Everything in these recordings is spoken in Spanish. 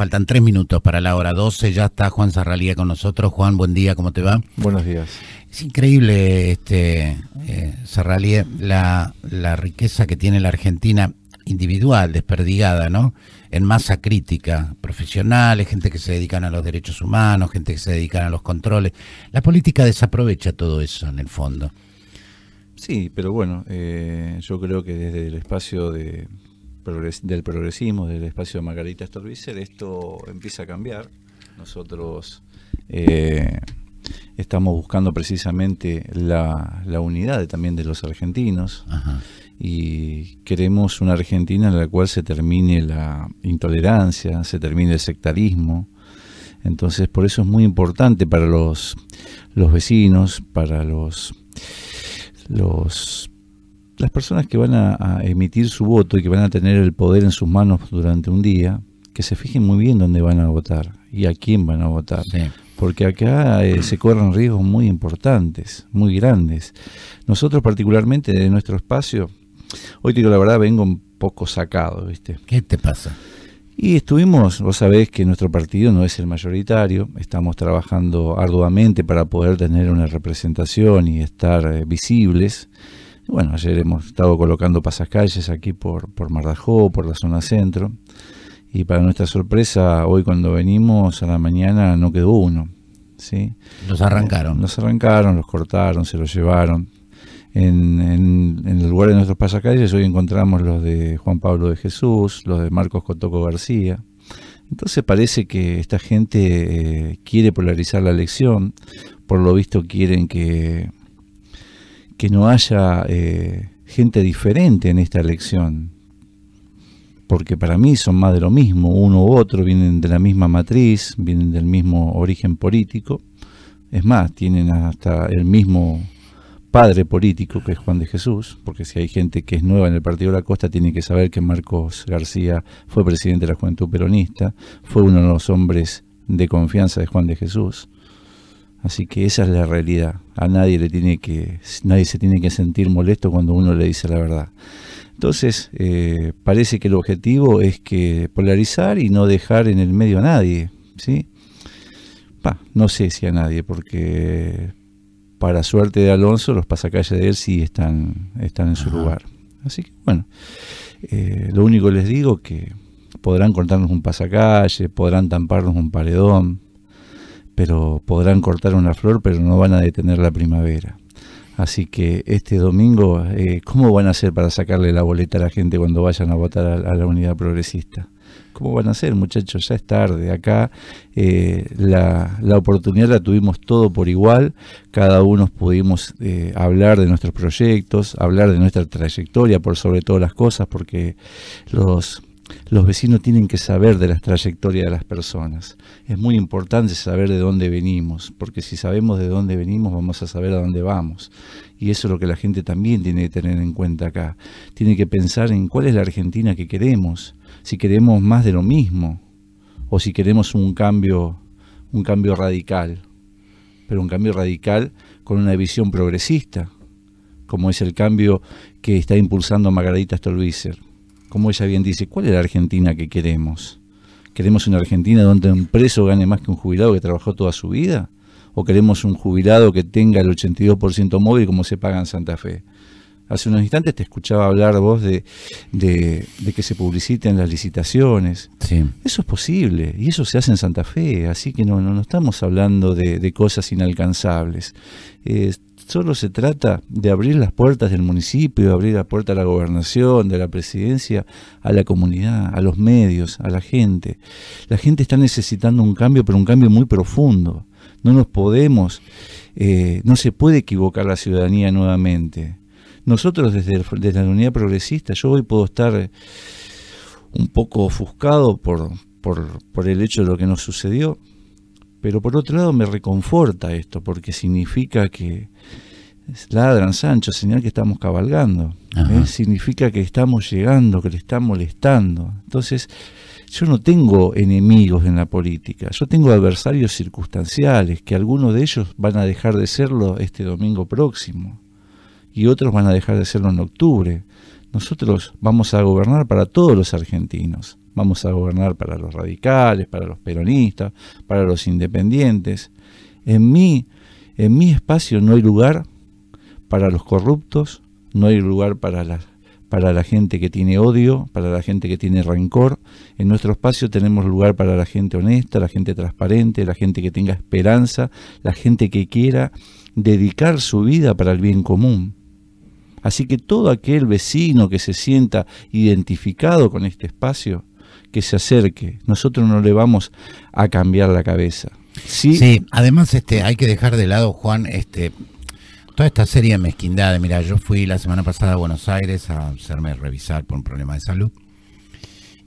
faltan tres minutos para la hora 12. Ya está Juan Zarralía con nosotros. Juan, buen día, ¿cómo te va? Buenos días. Es increíble, este, eh, la, riqueza que tiene la Argentina individual, desperdigada, ¿no? En masa crítica, profesionales, gente que se dedican a los derechos humanos, gente que se dedican a los controles. La política desaprovecha todo eso en el fondo. Sí, pero bueno, eh, yo creo que desde el espacio de, del progresismo, del espacio de Margarita Storbizer, esto empieza a cambiar. Nosotros eh, estamos buscando precisamente la, unidad también de los argentinos y queremos una Argentina en la cual se termine la intolerancia, se termine el sectarismo. Entonces, por eso es muy importante para los, los vecinos, para los, los las personas que van a, emitir su voto y que van a tener el poder en sus manos durante un día, que se fijen muy bien dónde van a votar y a quién van a votar. Porque acá eh, se corren riesgos muy importantes, muy grandes. Nosotros particularmente de nuestro espacio, hoy te digo la verdad, vengo un poco sacado, ¿viste? ¿Qué te pasa? Y estuvimos, vos sabés que nuestro partido no es el mayoritario, estamos trabajando arduamente para poder tener una representación y estar eh, visibles. Bueno, ayer hemos estado colocando pasacalles aquí por, por Marrajó, por la zona centro, y para nuestra sorpresa, hoy cuando venimos a la mañana no quedó uno. ¿sí? Los arrancaron. Los arrancaron, los cortaron, se los llevaron. En, en, el lugar de nuestros pasacalles hoy encontramos los de Juan Pablo de Jesús, los de Marcos Cotoco García. Entonces parece que esta gente eh, quiere polarizar la elección, por lo visto quieren que que no haya eh, gente diferente en esta elección, porque para mí son más de lo mismo, uno u otro vienen de la misma matriz, vienen del mismo origen político, es más, tienen hasta el mismo padre político que es Juan de Jesús, porque si hay gente que es nueva en el Partido de la Costa, tiene que saber que Marcos García fue presidente de la Juventud Peronista, fue uno de los hombres de confianza de Juan de Jesús. Así que esa es la realidad. A nadie le tiene que, nadie se tiene que sentir molesto cuando uno le dice la verdad. Entonces, eh, parece que el objetivo es que polarizar y no dejar en el medio a nadie, ¿sí? no sé si a nadie, porque para suerte de Alonso, los pasacalles de él sí están, están en su lugar. Así que bueno, eh, lo único que les digo que podrán cortarnos un pasacalle, podrán tamparnos un paredón, pero podrán cortar una flor, pero no van a detener la primavera. Así que este domingo, eh, ¿cómo van a hacer para sacarle la boleta a la gente cuando vayan a votar a, la unidad progresista? ¿Cómo van a hacer, muchachos? Ya es tarde. Acá eh, la, la, oportunidad la tuvimos todo por igual. Cada uno pudimos eh, hablar de nuestros proyectos, hablar de nuestra trayectoria por sobre todo las cosas, porque los los vecinos tienen que saber de las trayectorias de las personas. Es muy importante saber de dónde venimos, porque si sabemos de dónde venimos vamos a saber a dónde vamos. Y eso es lo que la gente también tiene que tener en cuenta acá. Tiene que pensar en cuál es la Argentina que queremos, si queremos más de lo mismo o si queremos un cambio, un cambio radical, pero un cambio radical con una visión progresista, como es el cambio que está impulsando Margarita Stolbizer como ella bien dice, ¿cuál es la Argentina que queremos? ¿Queremos una Argentina donde un preso gane más que un jubilado que trabajó toda su vida? ¿O queremos un jubilado que tenga el 82% móvil como se paga en Santa Fe? Hace unos instantes te escuchaba hablar vos de, que se publiciten las licitaciones. Sí. Eso es posible y eso se hace en Santa Fe, así que no, no, estamos hablando de, cosas inalcanzables solo se trata de abrir las puertas del municipio, abrir la puerta a la gobernación, de la presidencia, a la comunidad, a los medios, a la gente. La gente está necesitando un cambio, pero un cambio muy profundo. No nos podemos, eh, no se puede equivocar la ciudadanía nuevamente. Nosotros desde, la unidad progresista, yo hoy puedo estar eh, un poco ofuscado por, por el hecho de lo que nos sucedió, pero por otro lado me reconforta esto, porque significa que ladran Sancho, señal que estamos cabalgando. ¿eh? Significa que estamos llegando, que le está molestando. Entonces, yo no tengo enemigos en la política, yo tengo adversarios circunstanciales, que algunos de ellos van a dejar de serlo este domingo próximo y otros van a dejar de serlo en octubre. Nosotros vamos a gobernar para todos los argentinos. Vamos a gobernar para los radicales, para los peronistas, para los independientes. En mi, en mi espacio no hay lugar para los corruptos, no hay lugar para para la gente que tiene odio, para la gente que tiene rencor. En nuestro espacio tenemos lugar para la gente honesta, la gente transparente, la gente que tenga esperanza, la gente que quiera dedicar su vida para el bien común. Así que todo aquel vecino que se sienta identificado con este espacio que se acerque. Nosotros no le vamos a cambiar la cabeza. Sí, además este, hay que dejar de lado, Juan, este, toda esta serie de mezquindades. Mira, yo fui la semana pasada a Buenos Aires a hacerme revisar por un problema de salud.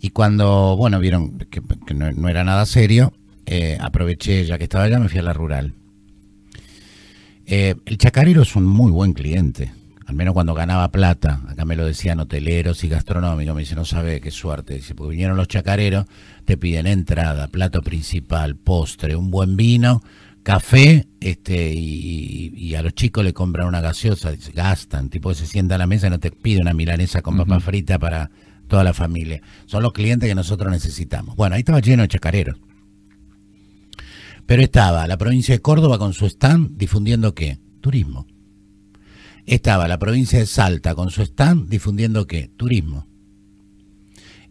Y cuando, bueno, vieron que, no, era nada serio, eh, aproveché, ya que estaba allá, me fui a la rural. Eh, el chacarero es un muy buen cliente al menos cuando ganaba plata, acá me lo decían hoteleros y gastronómicos, me dice, no sabe qué suerte, dice, porque vinieron los chacareros, te piden entrada, plato principal, postre, un buen vino, café, este, y, a los chicos le compran una gaseosa, dice, gastan, tipo se sienta a la mesa y no te pide una milanesa con papa frita para toda la familia. Son los clientes que nosotros necesitamos. Bueno, ahí estaba lleno de chacareros. Pero estaba la provincia de Córdoba con su stand difundiendo qué? Turismo estaba la provincia de Salta con su stand difundiendo qué? Turismo.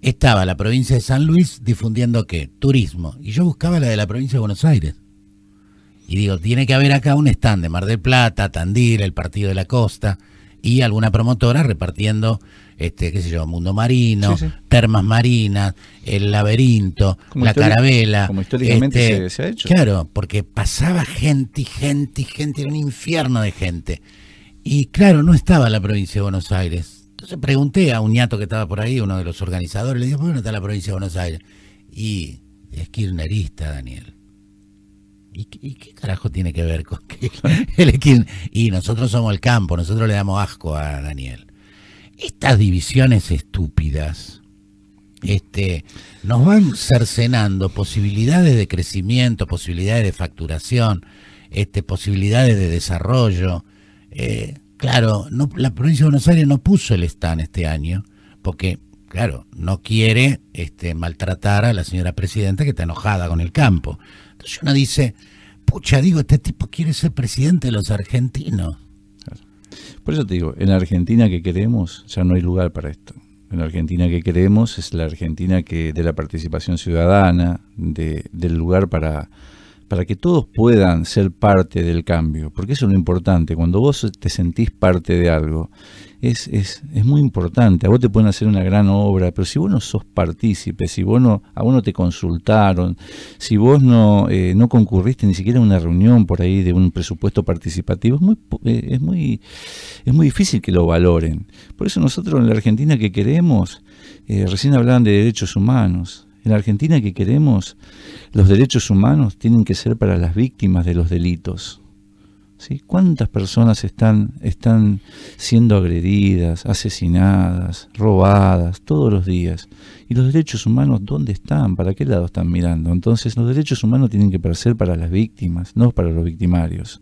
Estaba la provincia de San Luis difundiendo qué? Turismo. Y yo buscaba la de la provincia de Buenos Aires. Y digo, tiene que haber acá un stand de Mar del Plata, Tandil, el Partido de la Costa y alguna promotora repartiendo, este, qué sé yo, Mundo Marino, Termas Marinas, El Laberinto, La Carabela. Este, ha hecho. Claro, porque pasaba gente y gente y gente, era un infierno de gente. Y claro, no estaba la provincia de Buenos Aires. Entonces pregunté a un ñato que estaba por ahí, uno de los organizadores, le dije, ¿por qué está la provincia de Buenos Aires? Y es Daniel. ¿Y, qué carajo tiene que ver con que Y nosotros somos el campo, nosotros le damos asco a Daniel. Estas divisiones estúpidas este, nos van cercenando posibilidades de crecimiento, posibilidades de facturación, este, posibilidades de desarrollo, eh, claro, no, la provincia de Buenos Aires no puso el stand este año, porque, claro, no quiere este, maltratar a la señora presidenta que está enojada con el campo. Entonces uno dice, pucha, digo, este tipo quiere ser presidente de los argentinos. Por eso te digo, en la Argentina que queremos ya no hay lugar para esto. En la Argentina que queremos es la Argentina que de la participación ciudadana, del lugar para para que todos puedan ser parte del cambio, porque eso es lo importante, cuando vos te sentís parte de algo, es, es, es muy importante, a vos te pueden hacer una gran obra, pero si vos no sos partícipe, si vos no, a vos no te consultaron, si vos no, eh, no concurriste ni siquiera a una reunión por ahí de un presupuesto participativo, es muy, eh, es, muy, es muy difícil que lo valoren. Por eso nosotros en la Argentina que queremos, eh, recién hablaban de derechos humanos, en la Argentina que queremos, los derechos humanos tienen que ser para las víctimas de los delitos. ¿Cuántas personas están, están siendo agredidas, asesinadas, robadas todos los días? ¿Y los derechos humanos dónde están? ¿Para qué lado están mirando? Entonces los derechos humanos tienen que ser para las víctimas, no para los victimarios.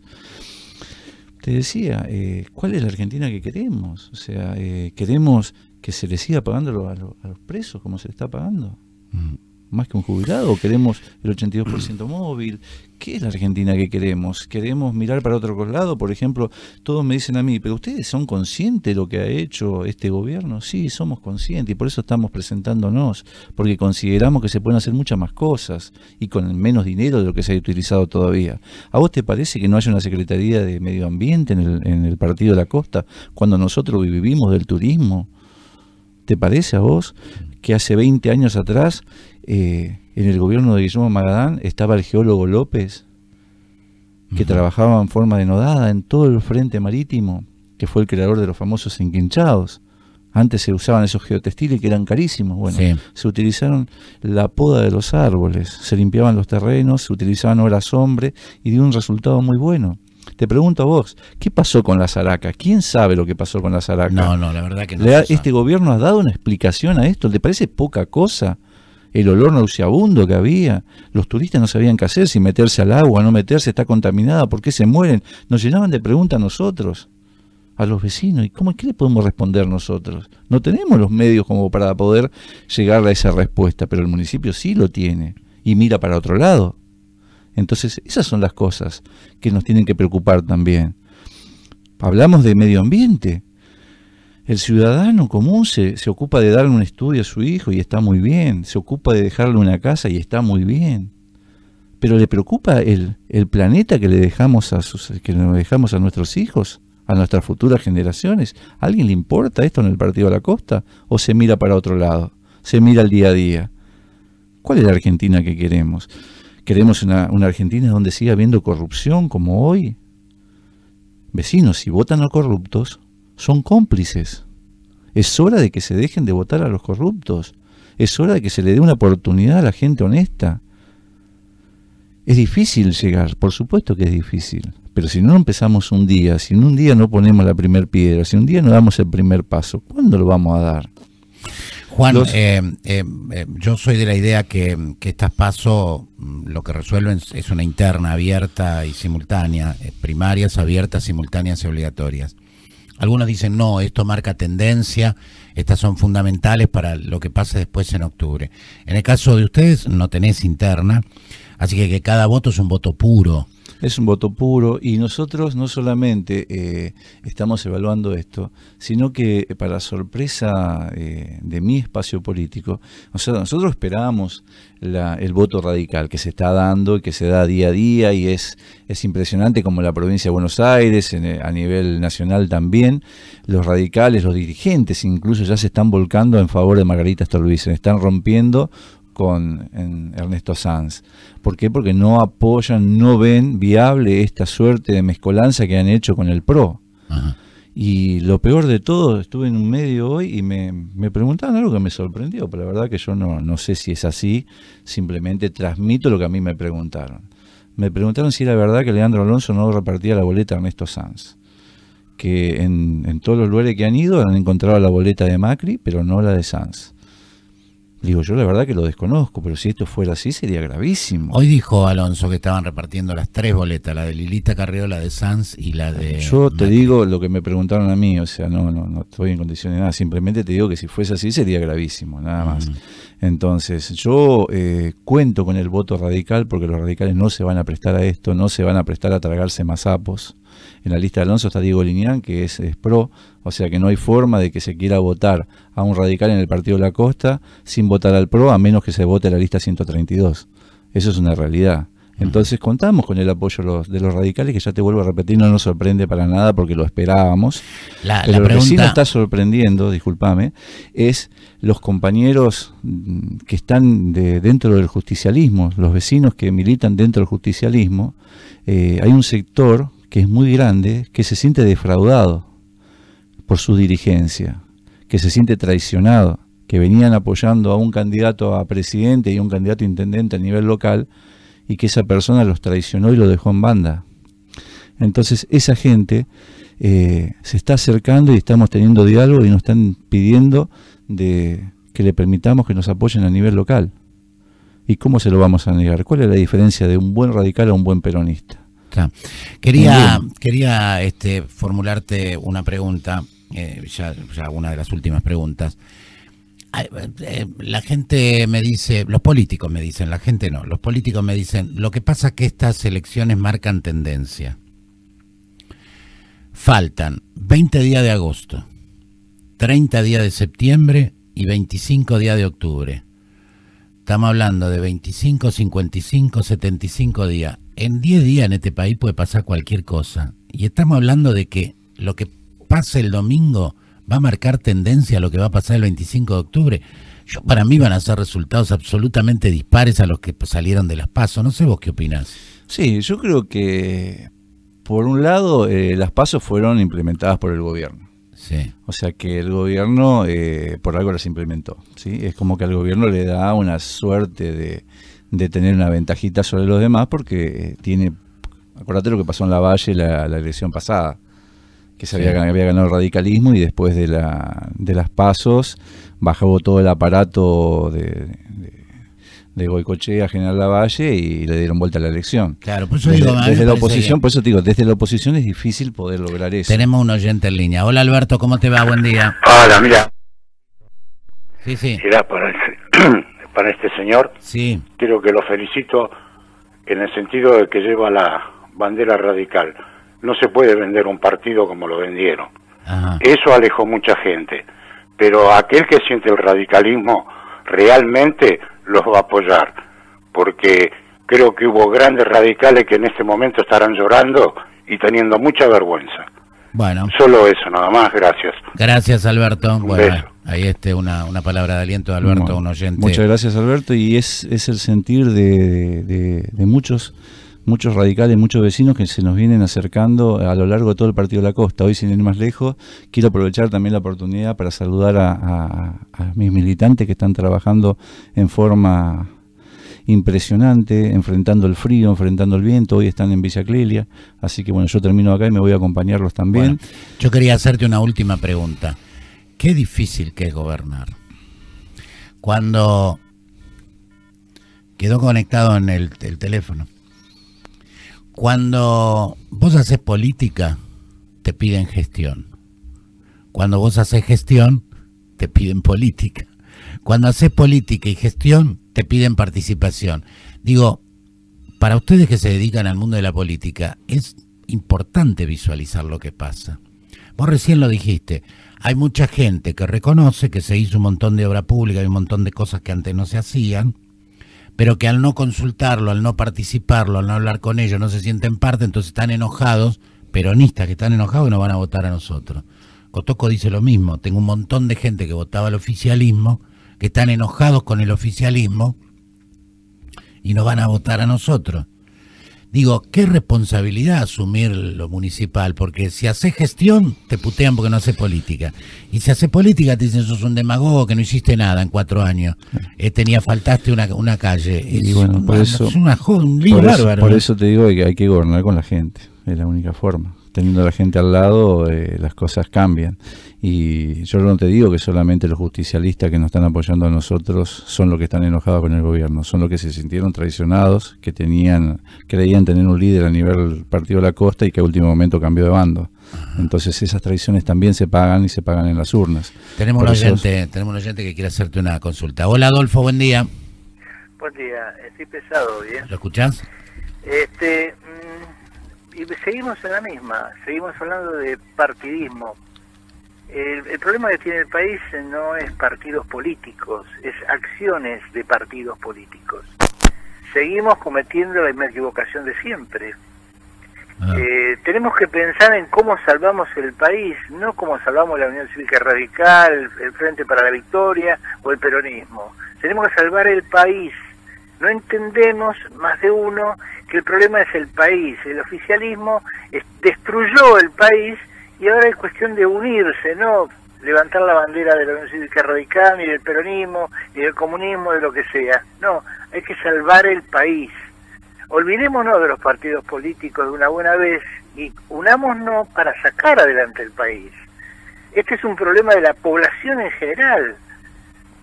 Te decía, eh, ¿cuál es la Argentina que queremos? O sea, eh, ¿queremos que se les siga pagando a los, presos como se les está pagando? más que un jubilado? ¿Queremos el 82% móvil? ¿Qué es la Argentina que queremos? ¿Queremos mirar para otro lado? Por ejemplo, todos me dicen a mí, pero ustedes son conscientes de lo que ha hecho este gobierno. Sí, somos conscientes y por eso estamos presentándonos, porque consideramos que se pueden hacer muchas más cosas y con menos dinero de lo que se ha utilizado todavía. ¿A vos te parece que no haya una Secretaría de Medio Ambiente en el, en el Partido de la Costa cuando nosotros vivimos del turismo? ¿Te parece a vos? que hace 20 años atrás, eh, en el gobierno de Guillermo Magadán, estaba el geólogo López, que trabajaba en forma denodada en todo el frente marítimo, que fue el creador de los famosos enquinchados. Antes se usaban esos geotextiles que eran carísimos. Bueno, se utilizaron la poda de los árboles, se limpiaban los terrenos, se utilizaban horas hombre y dio un resultado muy bueno. Te pregunto a vos, ¿qué pasó con la Zaraca? ¿Quién sabe lo que pasó con la Zaraca? No, no, la verdad que no. ¿Este gobierno ha dado una explicación a esto? ¿Te parece poca cosa? El olor nauseabundo que había, los turistas no sabían qué hacer, si meterse al agua, no meterse, está contaminada, ¿por qué se mueren? Nos llenaban de preguntas a nosotros, a los vecinos, ¿y cómo, que le podemos responder nosotros? No tenemos los medios como para poder llegar a esa respuesta, pero el municipio sí lo tiene y mira para otro lado. Entonces, esas son las cosas que nos tienen que preocupar también. Hablamos de medio ambiente. El ciudadano común se, ocupa de darle un estudio a su hijo y está muy bien. Se ocupa de dejarle una casa y está muy bien pero le preocupa el, el, planeta que le dejamos a sus, que nos dejamos a nuestros hijos, a nuestras futuras generaciones. ¿A alguien le importa esto en el partido de la costa? ¿O se mira para otro lado? ¿Se mira al día a día? ¿Cuál es la Argentina que queremos? Queremos una, Argentina donde siga habiendo corrupción como hoy. Vecinos, si votan a corruptos, son cómplices. Es hora de que se dejen de votar a los corruptos. Es hora de que se le dé una oportunidad a la gente honesta. Es difícil llegar, por supuesto que es difícil, pero si no empezamos un día, si en un día no ponemos la primera piedra, si un día no damos el primer paso, ¿cuándo lo vamos a dar? Juan, eh, eh, eh, yo soy de la idea que, estas pasos mm, lo que resuelven es una interna abierta y simultánea, primarias abiertas, simultáneas y obligatorias. Algunos dicen, no, esto marca tendencia, estas son fundamentales para lo que pase después en octubre. En el caso de ustedes, no tenés interna, así que cada voto es un voto puro. Es un voto puro y nosotros no solamente eh, estamos evaluando esto, sino que eh, para sorpresa eh, de mi espacio político, nosotros esperamos el voto radical que se está dando y que se da día a día y es, es impresionante como la provincia de Buenos Aires, a nivel nacional también, los radicales, los dirigentes incluso ya se están volcando en favor de Margarita se están rompiendo con en Ernesto Sanz. ¿Por qué? Porque no apoyan, no ven viable esta suerte de mezcolanza que han hecho con el PRO. Y lo peor de todo, estuve en un medio hoy y me, preguntaron algo que me sorprendió, pero la verdad que yo no, no sé si es así, simplemente transmito lo que a mí me preguntaron. Me preguntaron si era verdad que Leandro Alonso no repartía la boleta a Ernesto Sanz que en, en, todos los lugares que han ido han encontrado la boleta de Macri, pero no la de Sanz. Digo, yo la verdad que lo desconozco, pero si esto fuera así sería gravísimo. Hoy dijo Alonso que estaban repartiendo las tres boletas, la de Lilita Carreo, la de Sanz y la de... Yo te digo lo que me preguntaron a mí, o sea, no, no, no estoy en condiciones de nada, simplemente te digo que si fuese así sería gravísimo, nada más. Mm. Entonces, yo eh, cuento con el voto radical porque los radicales no se van a prestar a esto, no se van a prestar a tragarse más sapos. En la lista de Alonso está Diego Linián, que es pro, o sea que no hay forma de que se quiera votar a un radical en el Partido de la Costa sin votar al PRO a menos que se vote la lista 132. Eso es una realidad. Entonces contamos con el apoyo de los radicales, que ya te vuelvo a repetir, no nos sorprende para nada porque lo esperábamos. La, Pero lo que sí nos está sorprendiendo, discúlpame, es los compañeros mm, que están de, dentro del justicialismo, los vecinos que militan dentro del justicialismo. Eh, hay un sector que es muy grande, que se siente defraudado por su dirigencia, que se siente traicionado, que venían apoyando a un candidato a presidente y un candidato a intendente a nivel local, y que esa persona los traicionó y los dejó en banda. Entonces esa gente eh, se está acercando y estamos teniendo diálogo y nos están pidiendo de que le permitamos que nos apoyen a nivel local. ¿Y cómo se lo vamos a negar? ¿Cuál es la diferencia de un buen radical a un buen peronista? Quería, quería este, formularte una pregunta, eh, ya, ya una de las últimas preguntas. Eh, la gente me dice, los políticos me dicen, la gente no, los políticos me dicen, lo que pasa es que estas elecciones marcan tendencia. Faltan 20 días de agosto, 30 días de septiembre y 25 días de octubre. Estamos hablando de 25, 55, 75 días en 10 días en este país puede pasar cualquier cosa. Y estamos hablando de que lo que pase el domingo va a marcar tendencia a lo que va a pasar el 25 de octubre. Yo, para mí van a ser resultados absolutamente dispares a los que salieron de las pasos. No sé vos qué opinás. Sí, yo creo que por un lado eh, las pasos fueron implementadas por el gobierno. Sí. O sea que el gobierno eh, por algo las implementó. ¿sí? Es como que al gobierno le da una suerte de, de tener una ventajita sobre los demás porque eh, tiene, Acuérdate lo que pasó en la Valle la, elección pasada, que se había, ganado el radicalismo y después de, la, de las pasos bajó todo el aparato de, de a General Lavalle y le dieron vuelta a la elección. Claro, por eso desde, digo, desde la oposición, por eso digo, desde la oposición es difícil poder lograr eso. Tenemos un oyente en línea. Hola Alberto, ¿cómo te va? Buen día. Hola, mira. Sí, sí. para este señor. Sí. Quiero que lo felicito en el sentido de que lleva la bandera radical. No se puede vender un partido como lo vendieron. Eso alejó mucha gente. Pero aquel que siente el radicalismo realmente los va a apoyar. Porque creo que hubo grandes radicales que en este momento estarán llorando y teniendo mucha vergüenza. Bueno. Solo eso, nada más. Gracias. Gracias, Alberto. Ahí este una, una, palabra de aliento de Alberto, un oyente. Muchas gracias Alberto y es, el sentir de, muchos muchos radicales, muchos vecinos que se nos vienen acercando a lo largo de todo el Partido de la Costa. Hoy, sin ir más lejos, quiero aprovechar también la oportunidad para saludar a, mis militantes que están trabajando en forma impresionante, enfrentando el frío, enfrentando el viento. Hoy están en Villa así que bueno, yo termino acá y me voy a acompañarlos también. yo quería hacerte una última pregunta. Qué difícil que es gobernar. Cuando quedó conectado en el, el teléfono. Cuando vos haces política, te piden gestión. Cuando vos haces gestión, te piden política. Cuando haces política y gestión, te piden participación. Digo, para ustedes que se dedican al mundo de la política, es importante visualizar lo que pasa. Vos recién lo dijiste, hay mucha gente que reconoce que se hizo un montón de obra pública y un montón de cosas que antes no se hacían, pero que al no consultarlo, al no participarlo, al no hablar con ellos, no se sienten parte, entonces están enojados, peronistas que están enojados y no van a votar a nosotros. Cotoco dice lo mismo, tengo un montón de gente que votaba al oficialismo, que están enojados con el oficialismo y no van a votar a nosotros. Digo, qué responsabilidad asumir lo municipal, porque si haces gestión, te putean porque no haces política. Y si haces política, te dicen, sos un demagogo que no hiciste nada en cuatro años. Eh, tenía, faltaste una, calle. Y es bueno, por eso. un lío bárbaro. por ¿eh? eso te digo que hay que gobernar con la gente. Es la única forma teniendo a la gente al lado, eh, las cosas cambian. Y yo no te digo que solamente los justicialistas que nos están apoyando a nosotros son los que están enojados con el gobierno, son los que se sintieron traicionados, que tenían, creían tener un líder a nivel partido de la costa y que a último momento cambió de bando. Entonces esas traiciones también se pagan y se pagan en las urnas. Tenemos la un tenemos la gente que quiere hacerte una consulta. Hola Adolfo, buen día. Buen día, estoy pesado, ¿bien? ¿eh? ¿Lo escuchás? Este, y seguimos en la misma, seguimos hablando de partidismo. El, problema que tiene el país no es partidos políticos, es acciones de partidos políticos. Seguimos cometiendo la misma equivocación de siempre. Ah. Eh, tenemos que pensar en cómo salvamos el país, no como salvamos la Unión Cívica Radical, el Frente para la Victoria o el peronismo. Tenemos que salvar el país no entendemos, más de uno, que el problema es el país. El oficialismo destruyó el país y ahora es cuestión de unirse, no levantar la bandera de la Unión Cívica Radical, ni del peronismo, ni del comunismo, de lo que sea. No, hay que salvar el país. Olvidémonos de los partidos políticos de una buena vez y unámonos para sacar adelante el país. Este es un problema de la población en general.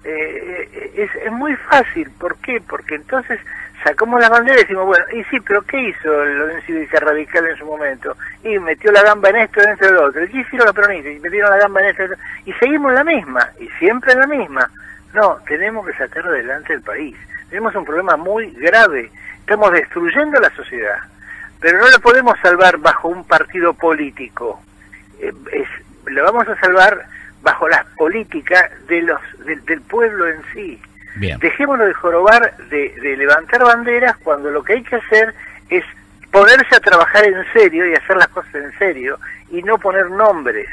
Eh, eh, es, es, muy fácil. ¿Por qué? Porque entonces sacamos la bandera y decimos, bueno, y sí, pero ¿qué hizo el civilista Radical en su momento? Y metió la gamba en esto, en esto, en lo otro. ¿Y qué hicieron los peronistas? Y metieron la gamba en esto, Y seguimos la misma, y siempre la misma. No, tenemos que sacar adelante el país. Tenemos un problema muy grave. Estamos destruyendo la sociedad. Pero no la podemos salvar bajo un partido político. lo eh, es, lo vamos a salvar bajo la política de los del pueblo en sí. Bien. Dejémonos de jorobar, de, levantar banderas, cuando lo que hay que hacer es ponerse a trabajar en serio y hacer las cosas en serio y no poner nombres.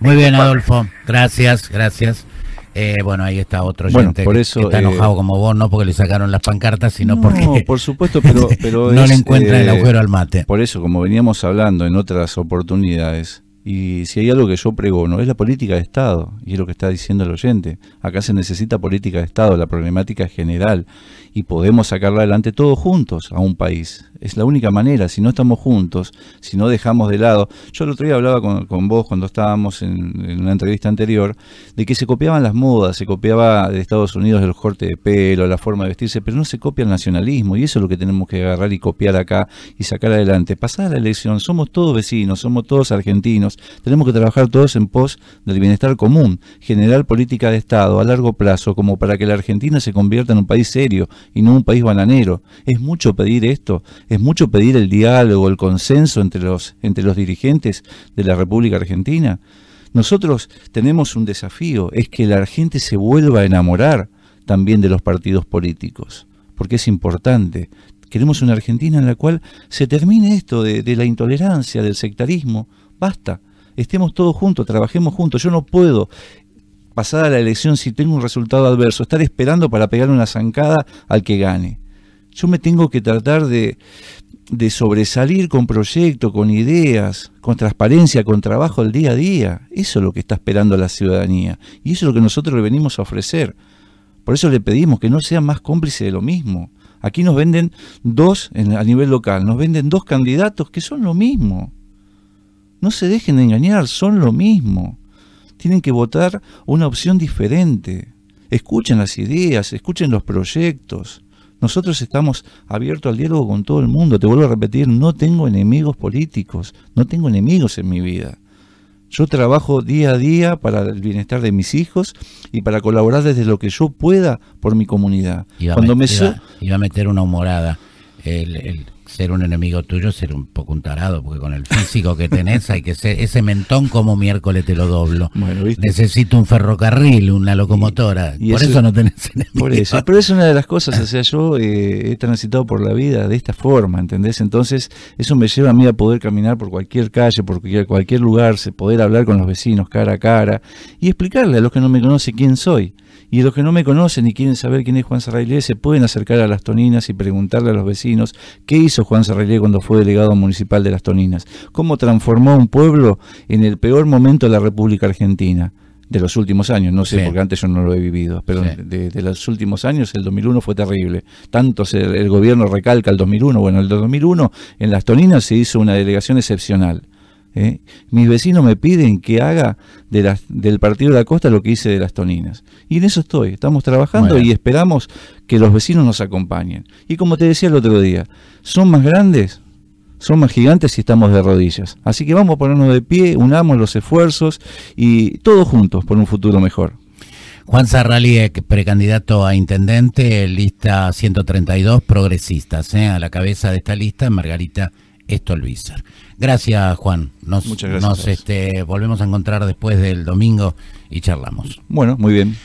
Muy bien, Adolfo. Gracias, gracias. Eh, bueno, ahí está otro bueno, por eso, que está eh, enojado como vos, no porque le sacaron las pancartas, sino porque por supuesto, pero, no le encuentra el eh, agujero al mate. Por eso, como veníamos hablando en otras oportunidades, y si hay algo que yo pregono, es la política de Estado, y es lo que está diciendo el oyente. Acá se necesita política de Estado, la problemática es general, y podemos sacarla adelante todos juntos a un país. Es la única manera, si no estamos juntos, si no dejamos de lado. Yo el otro día hablaba con, vos cuando estábamos en, una entrevista anterior, de que se copiaban las modas, se copiaba de Estados Unidos el corte de pelo, la forma de vestirse, pero no se copia el nacionalismo y eso es lo que tenemos que agarrar y copiar acá y sacar adelante. Pasada la elección, somos todos vecinos, somos todos argentinos, tenemos que trabajar todos en pos del bienestar común, generar política de Estado a largo plazo como para que la Argentina se convierta en un país serio y no un país bananero. ¿Es mucho pedir esto? es mucho pedir el diálogo, el consenso entre los, entre los dirigentes de la República Argentina. Nosotros tenemos un desafío, es que la gente se vuelva a enamorar también de los partidos políticos, porque es importante. Queremos una Argentina en la cual se termine esto de, la intolerancia, del sectarismo. Basta, estemos todos juntos, trabajemos juntos. Yo no puedo pasar a la elección, si tengo un resultado adverso, estar esperando para pegar una zancada al que gane yo me tengo que tratar de, sobresalir con proyectos, con ideas, con transparencia, con trabajo el día a día. Eso es lo que está esperando la ciudadanía y eso es lo que nosotros le venimos a ofrecer. Por eso le pedimos que no sea más cómplice de lo mismo. Aquí nos venden dos, a nivel local, nos venden dos candidatos que son lo mismo. No se dejen de engañar, son lo mismo. Tienen que votar una opción diferente. Escuchen las ideas, escuchen los proyectos. Nosotros estamos abiertos al diálogo con todo el mundo. Te vuelvo a repetir, no tengo enemigos políticos, no tengo enemigos en mi vida. Yo trabajo día a día para el bienestar de mis hijos y para colaborar desde lo que yo pueda por mi comunidad. Iba Cuando me iba, a meter una humorada. el, ser un enemigo tuyo ser un poco un tarado, porque con el físico que tenés hay que ser, ese mentón como miércoles te lo doblo. Necesito un ferrocarril, una locomotora. por eso, no tenés Por eso, pero es una de las cosas, o sea, yo eh, he transitado por la vida de esta forma, ¿entendés? Entonces, eso me lleva a mí a poder caminar por cualquier calle, por cualquier, cualquier lugar, poder hablar con los vecinos cara a cara y explicarle a los que no me conocen quién soy. Y los que no me conocen y quieren saber quién es Juan Serrailé, se pueden acercar a Las Toninas y preguntarle a los vecinos qué hizo Juan Serrailé cuando fue delegado municipal de Las Toninas, cómo transformó un pueblo en el peor momento de la República Argentina de los últimos años, no sé, porque antes yo no lo he vivido, pero de, los últimos años el 2001 fue terrible. Tanto el gobierno recalca el 2001, bueno, el 2001 en Las Toninas se hizo una delegación excepcional ¿eh? Mis vecinos me piden que haga del Partido de la Costa lo que hice de las Toninas. Y en eso estoy, estamos trabajando y esperamos que los vecinos nos acompañen. Y como te decía el otro día, son más grandes, son más gigantes si estamos de rodillas. Así que vamos a ponernos de pie, unamos los esfuerzos y todos juntos por un futuro mejor. Juan Sarralie, precandidato a intendente, lista 132, progresistas. ¿eh? A la cabeza de esta lista, Margarita Estolvízar. Gracias, Juan. Nos, Nos este, volvemos a encontrar después del domingo y charlamos. Bueno, muy bien.